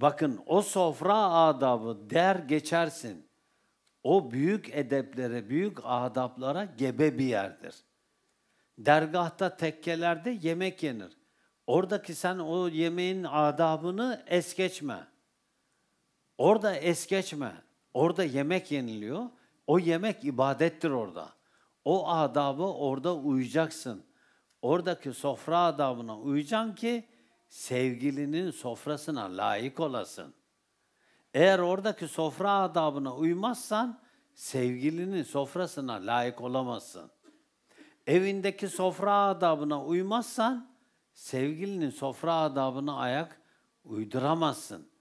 Bakın o sofra adabı der geçersin. O büyük edeplere, büyük adaplara gebe bir yerdir. Dergahta, tekkelerde yemek yenir. Oradaki sen o yemeğin adabını es geçme. Orada es geçme. Orada yemek yeniliyor. O yemek ibadettir orada. O adabı orada uyacaksın. Oradaki sofra adabına uyacaksın ki sevgilinin sofrasına layık olasın. Eğer oradaki sofra adabına uymazsan sevgilinin sofrasına layık olamazsın. Evindeki sofra adabına uymazsan sevgilinin sofra adabına ayak uyduramazsın.